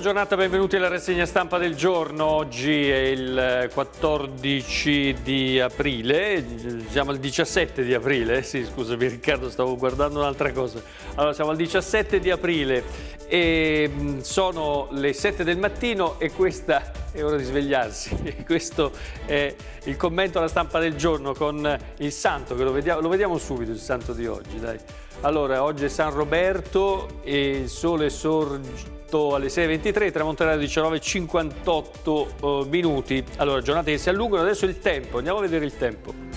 Buona giornata, benvenuti alla rassegna stampa del giorno. Oggi è il 14 eh, di aprile, siamo al 17 di aprile, sì scusami Riccardo stavo guardando un'altra cosa. Allora siamo al 17 di aprile e mm, sono le 7 del mattino e questa è ora di svegliarsi. Questo è il commento alla stampa del giorno con il santo, che lo vediamo, lo vediamo subito il santo di oggi, dai. Allora, oggi è San Roberto e il sole sorge 8 alle 6.23, Tramonto alle 19.58 eh, minuti. Allora, giornate che si allungano, adesso il tempo, andiamo a vedere il tempo.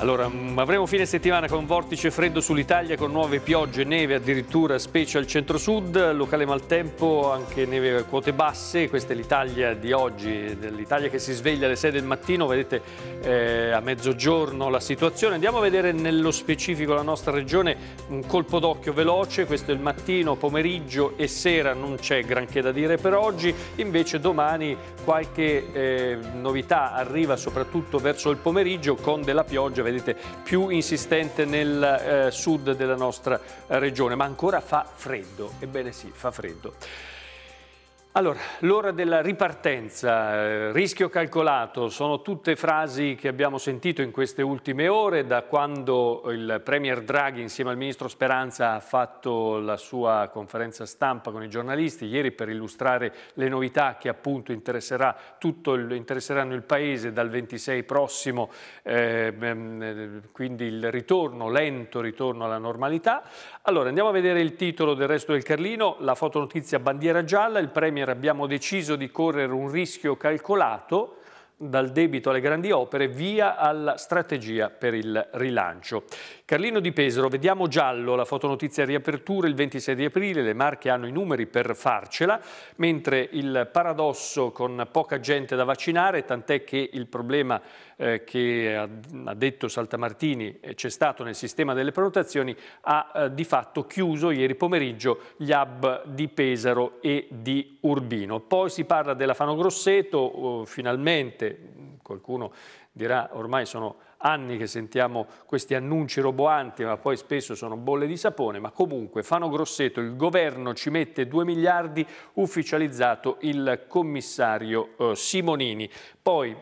Allora, mm, avremo fine settimana con vortice freddo sull'Italia con nuove piogge, neve addirittura, specie al centro-sud, locale maltempo, anche neve a quote basse, questa è l'Italia di oggi, l'Italia che si sveglia alle 6 del mattino, vedete eh, a mezzogiorno la situazione. Andiamo a vedere nello specifico la nostra regione, un colpo d'occhio veloce, questo è il mattino, pomeriggio e sera, non c'è granché da dire per oggi, invece domani qualche eh, novità arriva soprattutto verso il pomeriggio con della pioggia, vedete, più insistente nel eh, sud della nostra regione, ma ancora fa freddo, ebbene sì, fa freddo. Allora, l'ora della ripartenza, eh, rischio calcolato, sono tutte frasi che abbiamo sentito in queste ultime ore da quando il Premier Draghi insieme al Ministro Speranza ha fatto la sua conferenza stampa con i giornalisti ieri per illustrare le novità che appunto interesserà tutto il, interesseranno il Paese dal 26 prossimo, eh, ehm, eh, quindi il ritorno, lento ritorno alla normalità. Allora, andiamo a vedere il titolo del resto del Carlino, la fotonotizia bandiera gialla, il Premier abbiamo deciso di correre un rischio calcolato dal debito alle grandi opere via alla strategia per il rilancio. Carlino di Pesaro, vediamo giallo, la fotonotizia riapertura il 26 di aprile, le marche hanno i numeri per farcela, mentre il paradosso con poca gente da vaccinare, tant'è che il problema eh, che ha, ha, detto Saltamartini eh, c'è stato nel sistema delle prenotazioni, ha eh, di fatto chiuso ieri pomeriggio gli hub di Pesaro e di Urbino. Poi si parla della Fano Grosseto, oh, finalmente Qualcuno dirà ormai sono anni che sentiamo questi annunci roboanti, ma poi spesso sono bolle di sapone, ma comunque Fano Grosseto, il governo ci mette 2 miliardi, ufficializzato il commissario eh, Simonini. Poi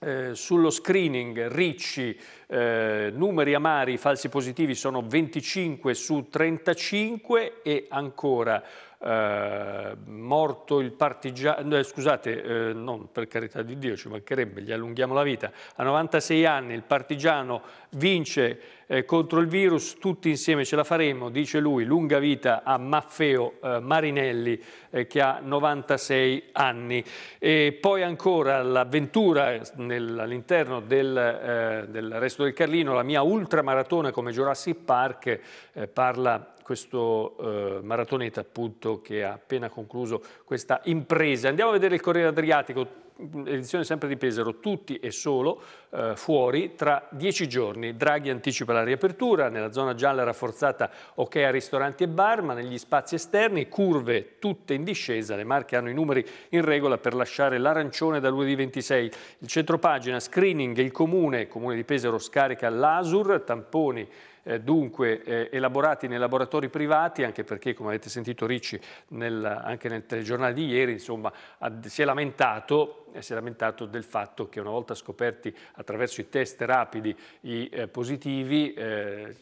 eh, sullo screening Ricci, eh, numeri amari, falsi positivi sono 25 su 35 e ancora eh, morto il partigiano, eh, scusate, eh, non per carità di Dio, ci mancherebbe, gli allunghiamo la vita, a 96 anni il partigiano vince eh, contro il virus, tutti insieme ce la faremo, dice lui, lunga vita a Maffeo eh, Marinelli eh, che ha 96 anni. E poi ancora l'avventura eh, all'interno del, eh, del, resto del Carlino, la mia ultramaratona come Jurassic Park, eh, parla questo eh, maratoneta appunto che ha appena concluso questa impresa. Andiamo a vedere il Corriere Adriatico, edizione sempre di Pesaro, tutti e solo eh, fuori tra dieci giorni. Draghi anticipa la riapertura, nella zona gialla rafforzata ok a ristoranti e bar, ma negli spazi esterni curve tutte in discesa, le marche hanno i numeri in regola per lasciare l'arancione da lunedì 26. Il centro pagina, screening, il comune, comune di Pesaro scarica l'ASUR, tamponi eh, dunque eh, elaborati nei laboratori privati, anche perché come avete sentito Ricci nel, anche nel telegiornale di ieri insomma, ad, si, è lamentato, eh, si, è lamentato, del fatto che una volta scoperti attraverso i test rapidi i eh, positivi eh,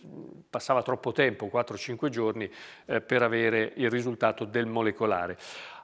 passava troppo tempo, 4-5 giorni, eh, per avere il risultato del molecolare.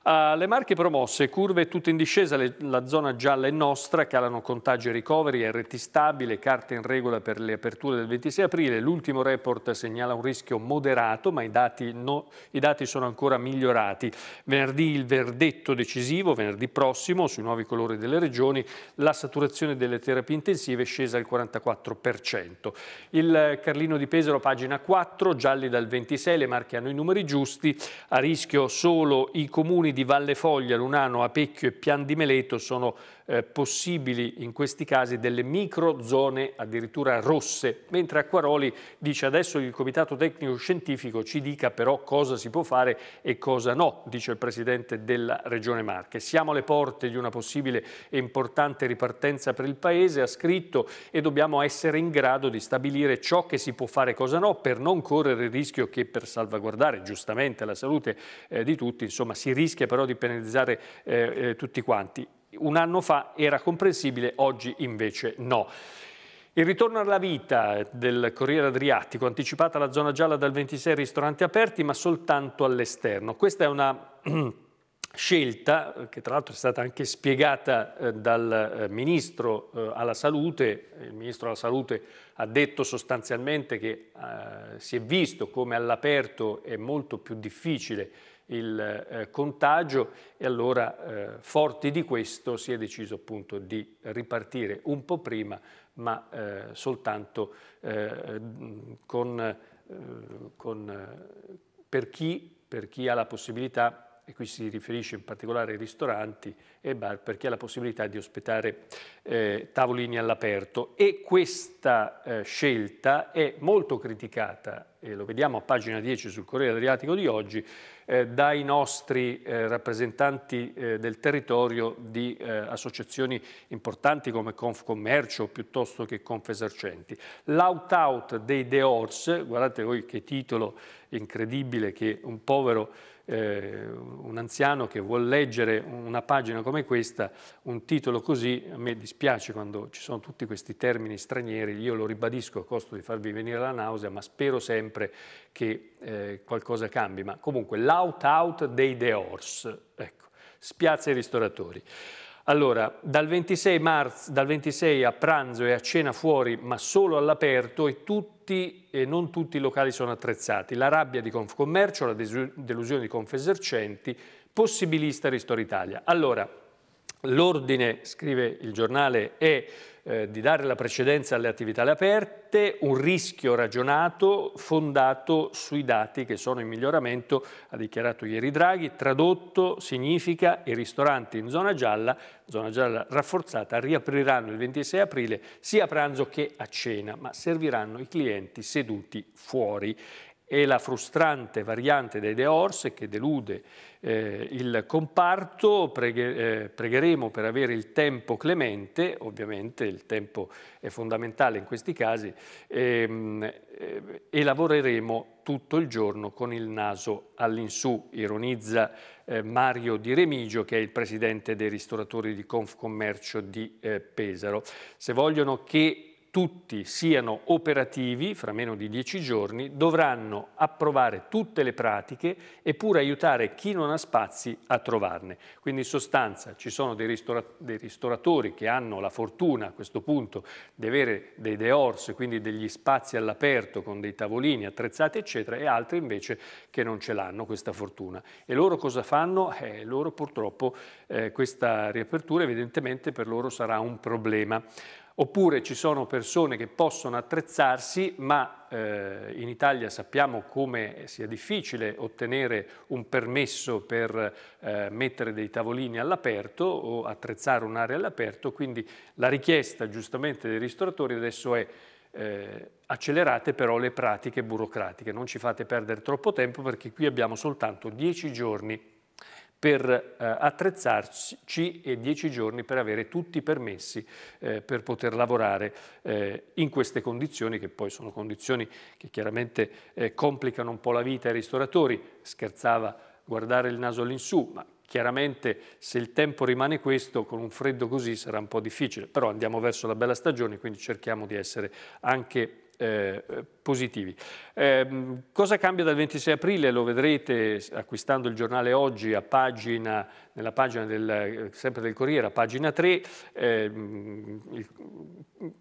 Uh, le marche promosse, curve tutte in discesa, le, la zona gialla è nostra, calano contagi e ricoveri, RT stabile, carte in regola per le aperture del 26 aprile, l'ultimo report segnala un rischio moderato ma i dati, no, i dati sono ancora migliorati. Venerdì il verdetto decisivo, venerdì prossimo, sui nuovi colori delle regioni, la saturazione delle terapie intensive è scesa al 44%. Il Carlino di Pesaro, pagina 4, gialli dal 26, le marche hanno i numeri giusti, a rischio solo i comuni di Valle Foglia, Lunano, Apecchio e Pian di Meleto sono eh, possibili in questi casi delle microzone addirittura rosse, mentre Acquaroli dice adesso il Comitato Tecnico Scientifico ci dica però cosa si può fare e cosa no, dice il Presidente della Regione Marche. Siamo alle porte di una possibile e importante ripartenza per il Paese, ha scritto, e dobbiamo essere in grado di stabilire ciò che si può fare e cosa no per non correre il rischio che per salvaguardare giustamente la salute eh, di tutti, insomma, si rischia però di penalizzare eh, eh, tutti quanti un anno fa era comprensibile, oggi invece no. Il ritorno alla vita del Corriere Adriatico, anticipata la zona gialla dal 26 ristoranti aperti, ma soltanto all'esterno. Questa è una scelta che tra l'altro è stata anche spiegata eh, dal eh, ministro eh, alla salute, il ministro alla salute ha detto sostanzialmente che si è visto come all'aperto è molto più difficile il eh, contagio e allora eh, forti di questo si è deciso appunto di ripartire un po' prima ma eh, soltanto eh, con, eh, con, per, chi, per chi ha la possibilità e qui si riferisce in particolare ai ristoranti e ai bar, perché ha la possibilità di ospitare eh, tavolini all'aperto. E questa eh, scelta è molto criticata, e lo vediamo a pagina 10 sul Corriere Adriatico di oggi, eh, dai nostri eh, rappresentanti eh, del territorio di eh, associazioni importanti come Confcommercio piuttosto che Confesercenti. L'out-out dei The Horse, guardate voi che titolo incredibile che un povero eh, un anziano che vuol leggere una pagina come questa, un titolo così, a me dispiace quando ci sono tutti questi termini stranieri, io lo ribadisco a costo di farvi venire la nausea, ma spero sempre che eh, qualcosa cambi. Ma comunque, l'out out dei The ecco, spiazza i ristoratori. Allora, dal 26, marzo, dal 26 a pranzo e a cena fuori, ma solo all'aperto e tutti e non tutti i locali sono attrezzati. La rabbia di Confcommercio, la delusione di Confesercenti, possibilista Ristori Italia. Allora, L'ordine, scrive il giornale, è eh, di dare la precedenza alle attività aperte, un rischio ragionato fondato sui dati che sono in miglioramento, ha dichiarato ieri Draghi, tradotto significa i ristoranti in zona gialla, zona gialla rafforzata, riapriranno il 26 aprile sia a pranzo che a cena, ma serviranno i clienti seduti fuori è la frustrante variante dei De Orse che delude eh, il comparto, Preghe, eh, pregheremo per avere il tempo clemente, ovviamente il tempo è fondamentale in questi casi, ehm, eh, e lavoreremo tutto il giorno con il naso all'insù, ironizza eh, Mario Di Remigio che è il presidente dei ristoratori di Confcommercio di eh, Pesaro. Se vogliono che tutti siano operativi fra meno di dieci giorni, dovranno approvare tutte le pratiche e pure aiutare chi non ha spazi a trovarne. Quindi in sostanza ci sono dei, ristora dei ristoratori che hanno la fortuna a questo punto di avere dei deors, quindi degli spazi all'aperto con dei tavolini attrezzati eccetera e altri invece che non ce l'hanno questa fortuna. E loro cosa fanno? Eh, loro purtroppo eh, questa riapertura evidentemente per loro sarà un problema. Oppure ci sono persone che possono attrezzarsi, ma eh, in Italia sappiamo come sia difficile ottenere un permesso per eh, mettere dei tavolini all'aperto o attrezzare un'area all'aperto, quindi la richiesta giustamente dei ristoratori adesso è eh, accelerate però le pratiche burocratiche, non ci fate perdere troppo tempo perché qui abbiamo soltanto 10 giorni per eh, attrezzarci e dieci giorni per avere tutti i permessi eh, per poter lavorare eh, in queste condizioni che poi sono condizioni che chiaramente eh, complicano un po' la vita ai ristoratori, scherzava guardare il naso all'insù, ma chiaramente se il tempo rimane questo con un freddo così sarà un po' difficile, però andiamo verso la bella stagione quindi cerchiamo di essere anche eh, positivi. Eh, cosa cambia dal 26 aprile? Lo vedrete acquistando il giornale oggi pagina, nella pagina del, eh, sempre del Corriere, a pagina 3, eh,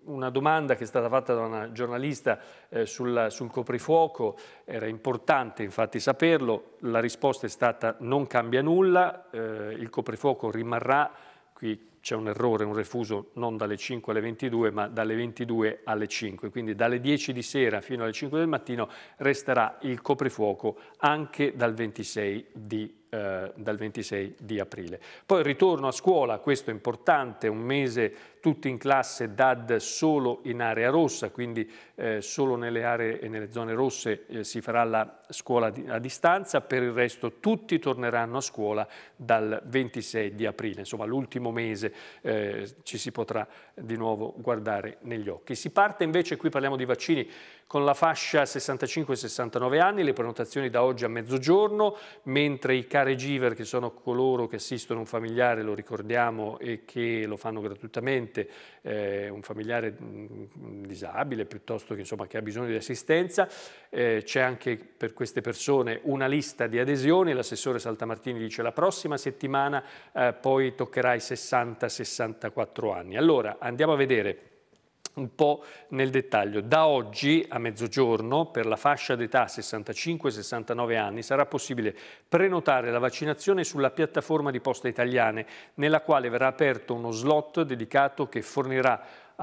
una domanda che è stata fatta da una giornalista eh, sul, sul coprifuoco, era importante infatti saperlo, la risposta è stata non cambia nulla, eh, il coprifuoco rimarrà, qui c'è un errore, un refuso non dalle 5 alle 22 ma dalle 22 alle 5, quindi dalle 10 di sera fino alle 5 del mattino resterà il coprifuoco anche dal 26 di eh, dal 26 di aprile. Poi il ritorno a scuola, questo è importante, un mese tutti in classe DAD solo in area rossa, quindi eh, solo nelle aree e nelle zone rosse eh, si farà la scuola di, a distanza, per il resto tutti torneranno a scuola dal 26 di aprile, insomma l'ultimo mese eh, ci si potrà di nuovo guardare negli occhi. Si parte invece, qui parliamo di vaccini, con la fascia 65-69 anni, le prenotazioni da oggi a mezzogiorno, mentre i caregiver, che sono coloro che assistono un familiare, lo ricordiamo, e che lo fanno gratuitamente, paziente, eh, un familiare mm, disabile piuttosto che, insomma, che, ha bisogno di assistenza. Eh, C'è anche per queste persone una lista di adesioni, l'assessore Saltamartini dice la prossima settimana eh, poi toccherà i 60-64 anni. Allora andiamo a vedere un po' nel dettaglio. Da oggi a mezzogiorno per la fascia d'età 65-69 anni sarà possibile prenotare la vaccinazione sulla piattaforma di Posta Italiane nella quale verrà aperto uno slot dedicato che fornirà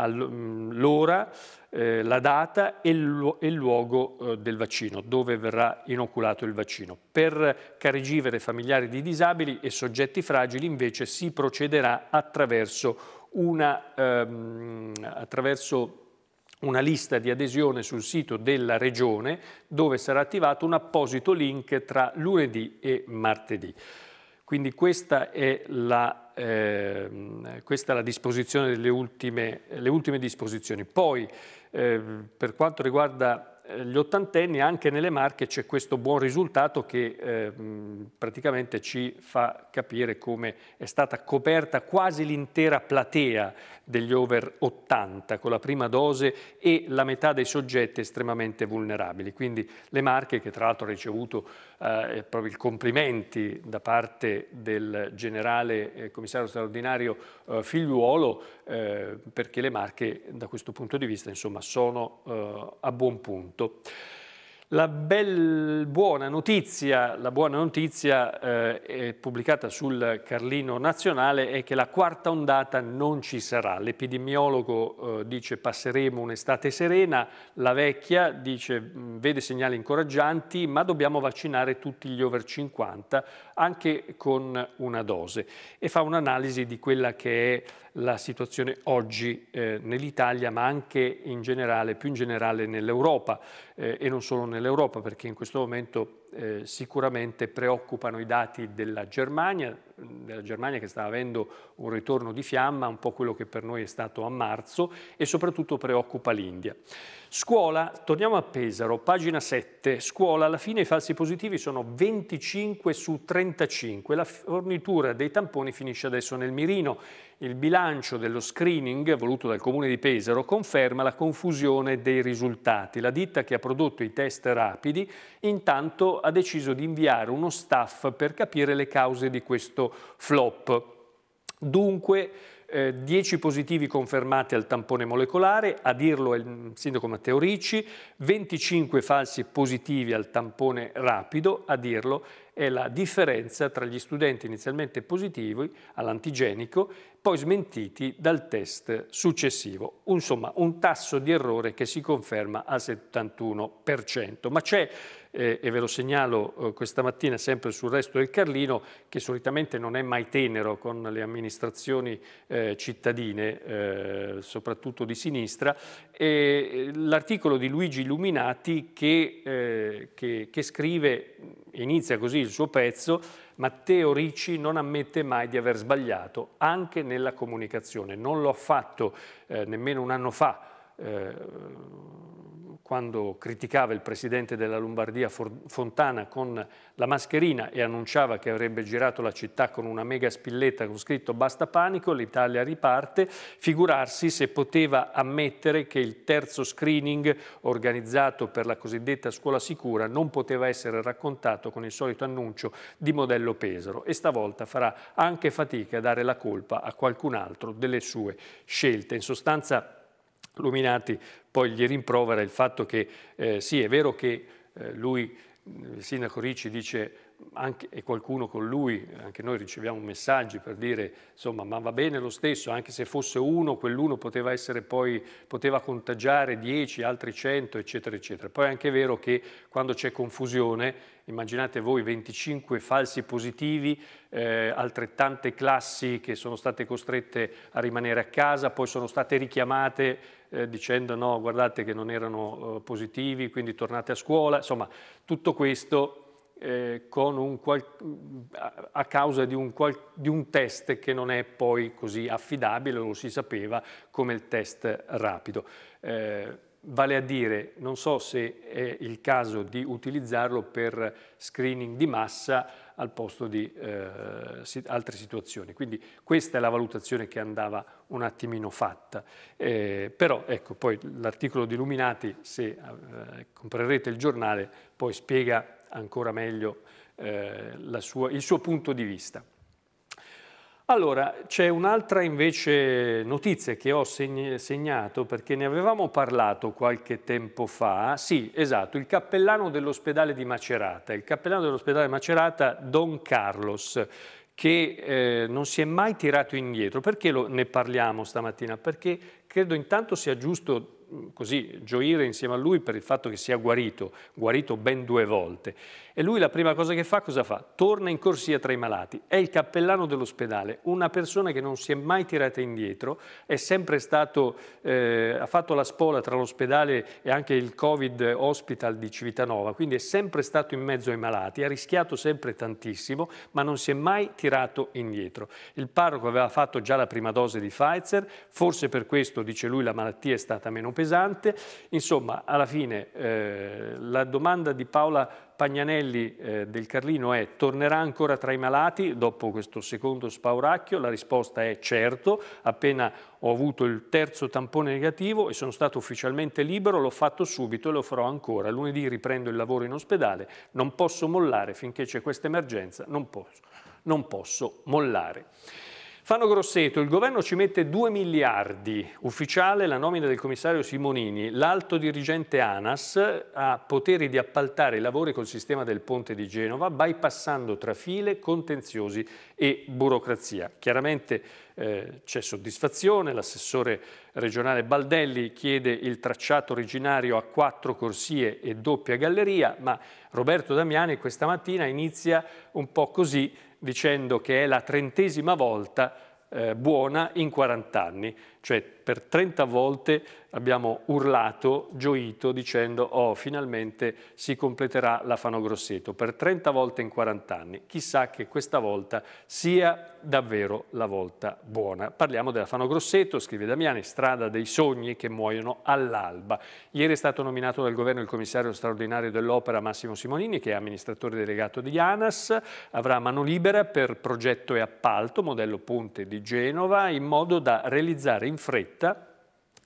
mm, l'ora, eh, la data e il luogo eh, del vaccino, dove verrà inoculato il vaccino. Per carigivere familiari di disabili e soggetti fragili invece si procederà attraverso una, ehm, attraverso una lista di adesione sul sito della Regione dove sarà attivato un apposito link tra lunedì e martedì. Quindi questa è la, eh, questa è la disposizione delle ultime, ultime, disposizioni. Poi, eh, per quanto riguarda eh, gli ottantenni anche nelle Marche c'è questo buon risultato che eh, praticamente ci fa capire come è stata coperta quasi l'intera platea degli over 80 con la prima dose e la metà dei soggetti estremamente vulnerabili. Quindi le Marche che tra l'altro ha ricevuto eh, eh proprio i complimenti da parte del generale eh, commissario straordinario eh, Figliuolo perché le Marche da questo punto di vista insomma sono a buon punto tutto. La buona notizia, la buona notizia eh, pubblicata sul Carlino Nazionale è che la quarta ondata non ci sarà. L'epidemiologo eh, dice passeremo un'estate serena, la vecchia dice vede segnali incoraggianti ma dobbiamo vaccinare tutti gli over 50 anche con una dose e fa un'analisi di quella che è la situazione oggi eh, nell'Italia ma anche in generale, più in generale nell'Europa eh, e non solo nell'Europa perché in questo momento eh, sicuramente preoccupano i dati della Germania, della Germania che sta avendo un ritorno di fiamma, un po' quello che per noi è stato a marzo, e soprattutto preoccupa l'India. Scuola, torniamo a Pesaro, pagina 7, scuola, alla fine i falsi positivi sono 25 su 35, la fornitura dei tamponi finisce adesso nel mirino il bilancio dello screening voluto dal Comune di Pesaro conferma la confusione dei risultati. La ditta che ha prodotto i test rapidi intanto ha deciso di inviare uno staff per capire le cause di questo flop. Dunque, 10 eh, positivi confermati al tampone molecolare, a dirlo è il sindaco Matteo Ricci, 25 falsi positivi al tampone rapido, a dirlo è la differenza tra gli studenti inizialmente positivi all'antigenico, poi smentiti dal test successivo. Insomma, un tasso di errore che si conferma al 71%. Ma c'è eh, e ve lo segnalo eh, questa mattina sempre sul resto del Carlino, che solitamente non è mai tenero con le amministrazioni eh, cittadine, eh, soprattutto di sinistra, eh, l'articolo di Luigi Illuminati che, eh, che, che scrive, inizia così il suo pezzo, Matteo Ricci non ammette mai di aver sbagliato, anche nella comunicazione. Non l'ho fatto eh, nemmeno un anno fa. Eh, quando criticava il presidente della Lombardia Fontana con la mascherina e annunciava che avrebbe girato la città con una mega spilletta con scritto basta panico, l'Italia riparte, figurarsi se poteva ammettere che il terzo screening organizzato per la cosiddetta scuola sicura non poteva essere raccontato con il solito annuncio di modello Pesaro e stavolta farà anche fatica a dare la colpa a qualcun altro delle sue scelte. In sostanza Luminati poi gli rimprovera il fatto che eh, sì, è vero che eh, lui, il sindaco Ricci, dice anche, e qualcuno con lui, anche noi riceviamo messaggi per dire insomma ma va bene lo stesso, anche se fosse uno, quell'uno poteva essere poi, poteva contagiare 10, altri 100 eccetera eccetera. Poi è anche vero che quando c'è confusione, immaginate voi 25 falsi positivi, eh, altrettante classi che sono state costrette a rimanere a casa, poi sono state richiamate eh, dicendo no guardate che non erano eh, positivi, quindi tornate a scuola, insomma tutto questo eh, un, a causa di un, di un, test che non è poi così affidabile, lo si sapeva, come il test rapido. Eh, vale a dire, non so se è il caso di utilizzarlo per screening di massa al posto di eh, altre situazioni. Quindi questa è la valutazione che andava un attimino fatta. Eh, però ecco, poi l'articolo di Illuminati, se eh, comprerete il giornale, poi spiega ancora meglio eh, sua, il suo punto di vista. Allora, c'è un'altra invece notizia che ho segnato perché ne avevamo parlato qualche tempo fa. Sì, esatto, il cappellano dell'ospedale di Macerata, il cappellano dell'ospedale di Macerata Don Carlos, che eh, non si è mai tirato indietro. Perché lo, ne parliamo stamattina? Perché credo intanto sia giusto così gioire insieme a lui per il fatto che sia guarito, guarito ben due volte. E lui la prima cosa che fa, cosa fa? Torna in corsia tra i malati, è il cappellano dell'ospedale, una persona che non si è mai tirata indietro, è sempre stato, eh, ha fatto la spola tra l'ospedale e anche il Covid Hospital di Civitanova, quindi è sempre stato in mezzo ai malati, ha rischiato sempre tantissimo, ma non si è mai tirato indietro. Il parroco aveva fatto già la prima dose di Pfizer, forse per questo, dice lui, la malattia è stata meno pesante. Insomma, alla fine eh, la domanda di Paola Pagnanelli eh, del Carlino è tornerà ancora tra i malati dopo questo secondo spauracchio? La risposta è certo, appena ho avuto il terzo tampone negativo e sono stato ufficialmente libero, l'ho fatto subito e lo farò ancora. Lunedì riprendo il lavoro in ospedale, non posso mollare finché c'è questa emergenza, non posso, non posso mollare. Fanno Grosseto, il governo ci mette 2 miliardi, ufficiale la nomina del commissario Simonini, l'alto dirigente ANAS ha poteri di appaltare i lavori col sistema del ponte di Genova, bypassando tra file, contenziosi e burocrazia. Chiaramente eh, c'è soddisfazione, l'assessore regionale Baldelli chiede il tracciato originario a quattro corsie e doppia galleria, ma Roberto Damiani questa mattina inizia un po' così dicendo che è la trentesima volta eh, buona in 40 anni. Cioè per 30 volte abbiamo urlato, gioito, dicendo oh finalmente si completerà la Fano Grosseto, per 30 volte in 40 anni. Chissà che questa volta sia davvero la volta buona. Parliamo della Fano Grosseto, scrive Damiani, strada dei sogni che muoiono all'alba. Ieri è stato nominato dal governo il commissario straordinario dell'opera Massimo Simonini, che è amministratore delegato di ANAS, avrà mano libera per progetto e appalto, modello Ponte di Genova, in modo da realizzare in fretta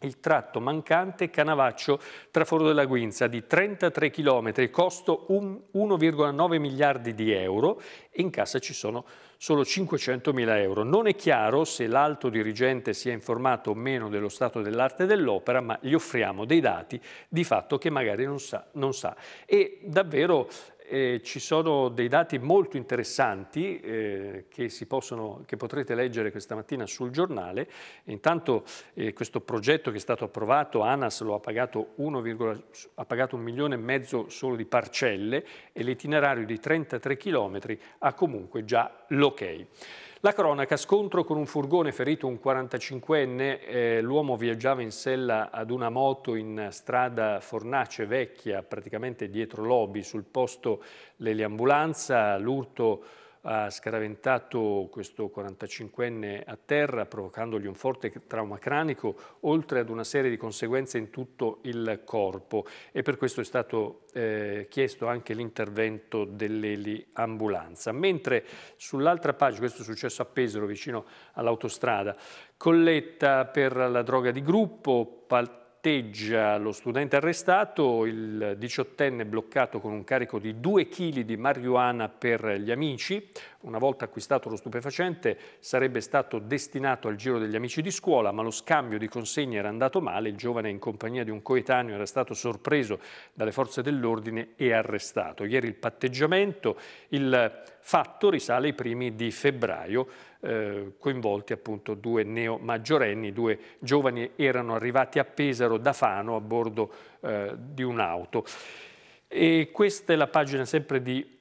il tratto mancante Canavaccio Traforo della Guinza di 33 km, costo 1,9 miliardi di euro e in cassa ci sono solo 500 mila euro. Non è chiaro se l'alto dirigente sia informato o meno dello stato dell'arte dell'opera, ma gli offriamo dei dati di fatto che magari non sa. Non sa. E davvero eh, ci sono dei dati molto interessanti eh, che, possono, che, potrete leggere questa mattina sul giornale. Intanto eh, questo progetto che è stato approvato, ANAS lo ha pagato, 1, ha pagato un milione e mezzo solo di parcelle e l'itinerario di 33 chilometri ha comunque già l'ok. La cronaca, scontro con un furgone ferito un 45enne, eh, l'uomo viaggiava in sella ad una moto in strada Fornace Vecchia, praticamente dietro Lobby, sul posto l'eliambulanza, l'urto ha scaraventato questo 45enne a terra provocandogli un forte trauma cranico oltre ad una serie di conseguenze in tutto il corpo e per questo è stato eh, chiesto anche l'intervento dell'eliambulanza. Mentre sull'altra pagina, questo è successo a Pesaro vicino all'autostrada, colletta per la droga di gruppo, patteggia lo studente arrestato, il diciottenne bloccato con un carico di 2 kg di marijuana per gli amici. Una volta acquistato lo stupefacente sarebbe stato destinato al giro degli amici di scuola, ma lo scambio di consegne era andato male. Il giovane in compagnia di un coetaneo era stato sorpreso dalle forze dell'ordine e arrestato. Ieri il patteggiamento, il fatto risale ai primi di febbraio, eh, coinvolti appunto due neo maggiorenni, due giovani erano arrivati a Pesaro da Fano a bordo eh, di un'auto. E questa è la pagina sempre di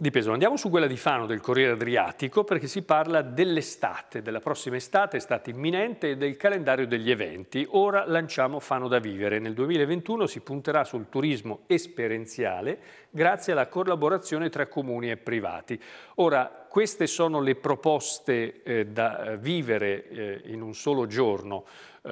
di Pesaro. Andiamo su quella di Fano del Corriere Adriatico perché si parla dell'estate, della prossima estate, estate imminente e del calendario degli eventi. Ora lanciamo Fano da vivere. Nel 2021 si punterà sul turismo esperienziale grazie alla collaborazione tra comuni e privati. Ora, queste sono le proposte eh, da eh, vivere eh, in un solo giorno, eh,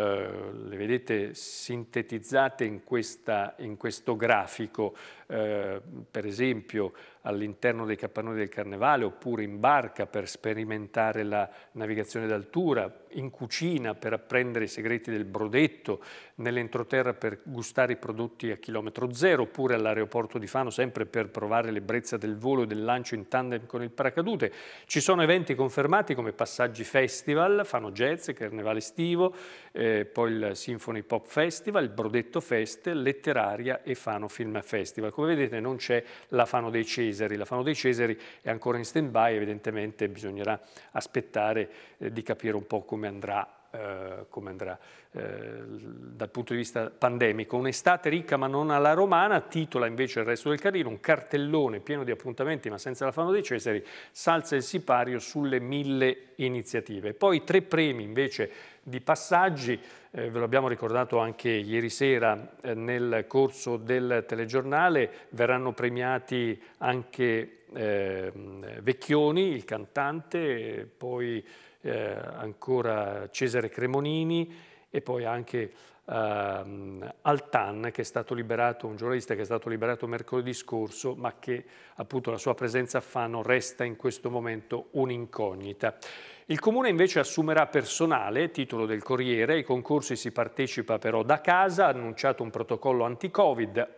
le vedete sintetizzate in, questa, in questo grafico, eh, per esempio all'interno dei capannoni del carnevale oppure in barca per sperimentare la navigazione d'altura, in cucina per apprendere i segreti del brodetto, nell'entroterra per gustare i prodotti a chilometro zero oppure all'aeroporto di Fano sempre per provare l'ebbrezza del volo e del lancio in tandem con il paracadute. Ci sono eventi confermati come Passaggi Festival, Fano Jazz, Carnevale Estivo, eh, poi il Symphony Pop Festival, il Brodetto Fest, Letteraria e Fano Film Festival. Come vedete non c'è la Fano dei Cesi Cesari. La fanno dei Cesari è ancora in stand-by, evidentemente bisognerà aspettare eh, di capire un po' come andrà eh, come andrà eh, dal punto di vista pandemico. Un'estate ricca ma non alla romana, titola invece il resto del carino, un cartellone pieno di appuntamenti ma senza la fama dei Cesari, salza il sipario sulle mille iniziative. Poi tre premi invece di passaggi, eh, ve lo abbiamo ricordato anche ieri sera eh, nel corso del telegiornale, verranno premiati anche eh, Vecchioni, il cantante, poi eh, ancora Cesare Cremonini e poi anche ehm, Altan, che è stato liberato, un giornalista che è stato liberato mercoledì scorso, ma che appunto la sua presenza a Fano resta in questo momento un'incognita. Il Comune invece assumerà personale, titolo del Corriere, ai concorsi si partecipa però da casa, ha annunciato un protocollo anti-Covid,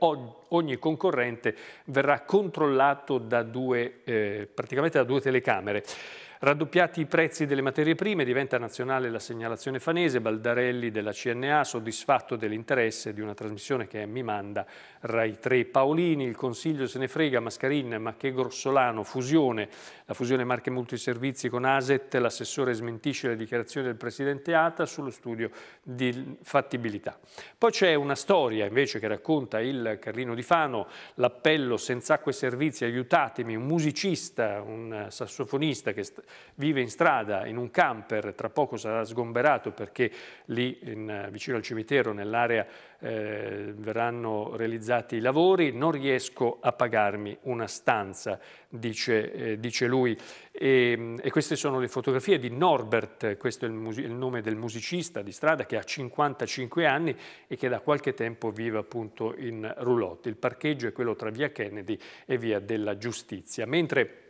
ogni concorrente verrà controllato da due, eh, praticamente da due telecamere. Raddoppiati i prezzi delle materie prime, diventa nazionale la segnalazione fanese, Baldarelli della CNA, soddisfatto dell'interesse di una trasmissione che Mi Manda, Rai 3. Paolini, il Consiglio se ne frega, Mascarin, ma che grossolano, fusione, la fusione marche multiservizi con ASET, l'assessore smentisce le dichiarazioni del Presidente ATA sullo studio di fattibilità. Poi c'è una storia invece che racconta il Carlino di Fano, l'appello senza acqua e servizi, aiutatemi, un musicista, un sassofonista che vive in strada, in un camper, tra poco sarà sgomberato perché lì in, eh, vicino al cimitero, nell'area, eh, verranno realizzati i lavori, non riesco a pagarmi una stanza, dice, eh, dice lui. E, ehm, e, queste sono le fotografie di Norbert, questo è il, il nome del musicista di strada che ha 55 anni e che da qualche tempo vive appunto in roulotte. Il parcheggio è quello tra via Kennedy e via della giustizia. Mentre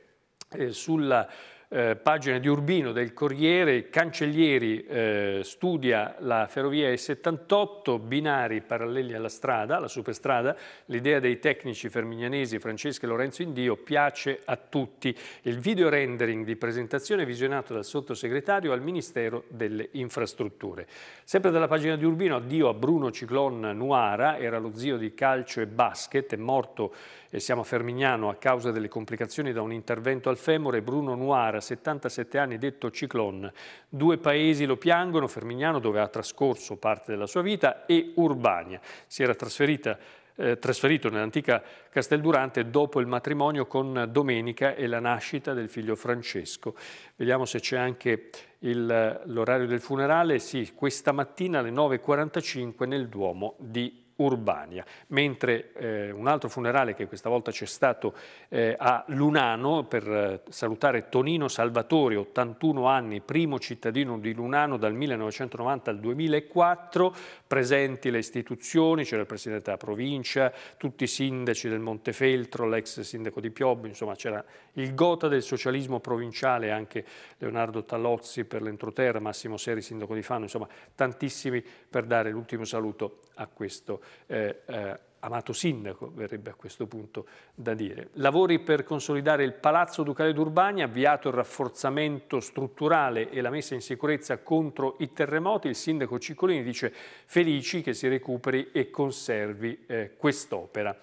eh, sulla eh, pagine di Urbino del Corriere, Cancellieri eh, studia la ferrovia E78, binari paralleli alla strada, alla superstrada, l'idea dei tecnici fermignanesi Francesca e Lorenzo Indio piace a tutti. Il video rendering di presentazione visionato dal sottosegretario al Ministero delle Infrastrutture. Sempre dalla pagina di Urbino, addio a Bruno Ciclon Nuara, era lo zio di calcio e basket, è morto, e siamo a Fermignano, a causa delle complicazioni da un intervento al femore, Bruno Nuara a 77 anni detto Ciclon. Due paesi lo piangono, Fermignano dove ha trascorso parte della sua vita e Urbania. Si era trasferita eh, trasferito nell'antica Casteldurante dopo il matrimonio con Domenica e la nascita del figlio Francesco. Vediamo se c'è anche l'orario del funerale. Sì, questa mattina alle 9.45 nel Duomo di Urbania, mentre eh, un altro funerale che questa volta c'è stato eh, a Lunano per eh, salutare Tonino Salvatori, 81 anni, primo cittadino di Lunano dal 1990 al 2004, presenti le istituzioni, c'era il Presidente della provincia, tutti i sindaci del Montefeltro, l'ex sindaco di Piobbo, insomma c'era il gota del socialismo provinciale, anche Leonardo Tallozzi per l'entroterra, Massimo Seri, sindaco di Fano, insomma tantissimi per dare l'ultimo saluto a questo eh, eh, amato sindaco, verrebbe a questo punto da dire. Lavori per consolidare il Palazzo Ducale d'Urbania, avviato il rafforzamento strutturale e la messa in sicurezza contro i terremoti. Il sindaco Ciccolini dice felici che si recuperi e conservi eh, quest'opera.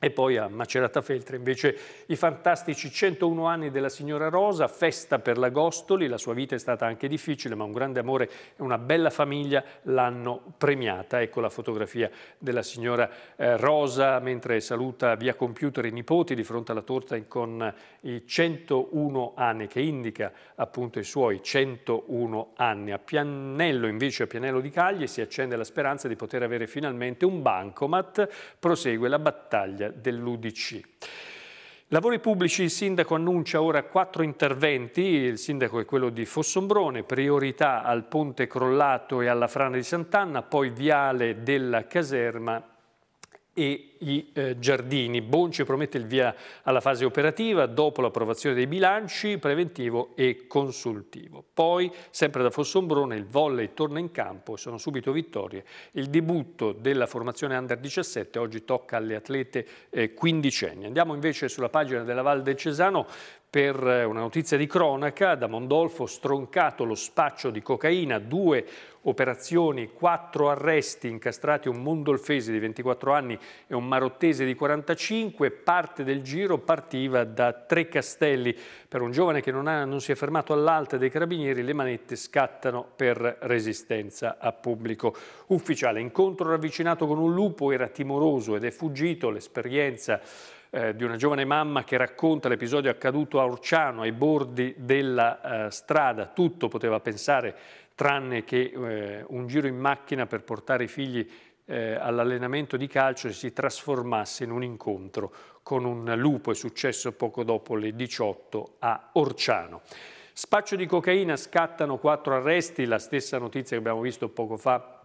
E poi a Macerata Feltre invece i fantastici 101 anni della signora Rosa, festa per l'Agostoli, la sua vita è stata anche difficile ma un grande amore e una bella famiglia l'hanno premiata. Ecco la fotografia della signora eh, Rosa mentre saluta via computer i nipoti di fronte alla torta con i 101 anni che indica appunto i suoi 101 anni. A Pianello invece, a Pianello di Cagli si accende la speranza di poter avere finalmente un bancomat, prosegue la battaglia eh, dell'Udc. Lavori pubblici, il sindaco annuncia ora quattro interventi, il sindaco è quello di Fossombrone, priorità al ponte crollato e alla frana di Sant'Anna, poi viale della caserma e i eh, giardini. Bonci promette il via alla fase operativa dopo l'approvazione dei bilanci preventivo e consultivo. Poi, sempre da Fossombrone, il volley torna in campo e sono subito vittorie. Il debutto della formazione under 17 oggi tocca alle atlete eh, quindicenni. Andiamo invece sulla pagina della Val del Cesano per eh, una notizia di cronaca, da Mondolfo stroncato lo spaccio di cocaina, due operazioni, quattro arresti incastrati un mondolfese di 24 anni e un marottese di 45, parte del giro partiva da Tre Castelli. Per un giovane che non, ha, non si è fermato all'alta dei carabinieri le manette scattano per resistenza a pubblico ufficiale. Incontro ravvicinato con un lupo, era timoroso ed è fuggito, l'esperienza eh, di una giovane mamma che racconta l'episodio accaduto a Orciano, ai bordi della eh, strada. Tutto poteva pensare tranne che eh, un giro in macchina per portare i figli eh, all'allenamento di calcio si trasformasse in un incontro con un lupo, è successo poco dopo le 18 a Orciano. Spaccio di cocaina, scattano quattro arresti, la stessa notizia che abbiamo visto poco fa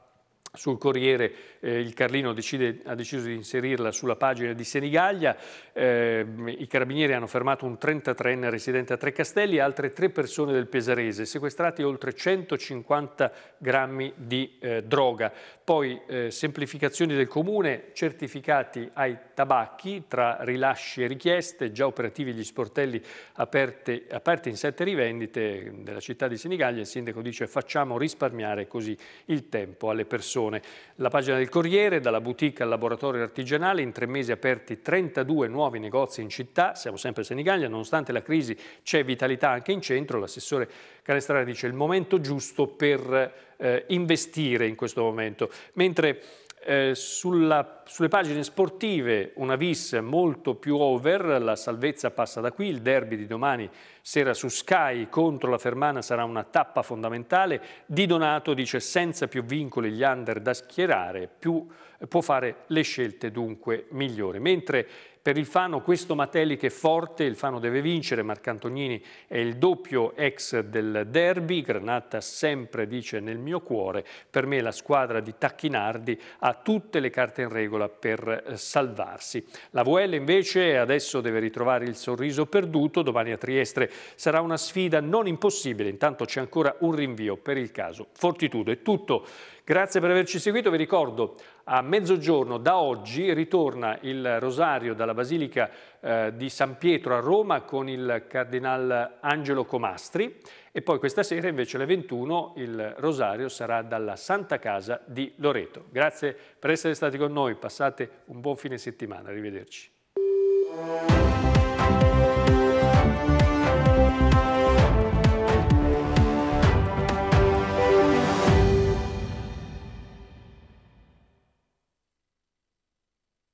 sul Corriere eh, il Carlino decide, ha deciso di inserirla sulla pagina di Senigallia, eh, i carabinieri hanno fermato un 33enne residente a Trecastelli e altre tre persone del Pesarese, sequestrati oltre 150 grammi di eh, droga poi eh, semplificazioni del comune, certificati ai tabacchi tra rilasci e richieste, già operativi gli sportelli aperte, aperti in sette rivendite della città di Senigallia, il sindaco dice facciamo risparmiare così il tempo alle persone. La pagina del Corriere, dalla boutique al laboratorio artigianale, in tre mesi aperti 32 nuovi negozi in città, siamo sempre a Senigallia, nonostante la crisi c'è vitalità anche in centro, l'assessore Canestrari dice il momento giusto per eh, investire in questo momento, mentre eh, sulla, sulle pagine sportive una vis molto più over, la salvezza passa da qui, il derby di domani sera su Sky contro la Fermana sarà una tappa fondamentale, Di Donato dice senza più vincoli gli under da schierare, più, può fare le scelte dunque migliori, mentre per il Fano questo Matelli che è forte, il Fano deve vincere, Marcantonini è il doppio ex del derby, Granata sempre dice nel mio cuore, per me la squadra di Tacchinardi ha tutte le carte in regola per eh, salvarsi. La VL invece adesso deve ritrovare il sorriso perduto, domani a Trieste sarà una sfida non impossibile, intanto c'è ancora un rinvio per il caso Fortitudo. È tutto, grazie per averci seguito, vi ricordo a mezzogiorno da oggi ritorna il rosario dalla Basilica eh, di San Pietro a Roma con il Cardinal Angelo Comastri e poi questa sera invece alle 21 il rosario sarà dalla Santa Casa di Loreto. Grazie per essere stati con noi, passate un buon fine settimana, arrivederci.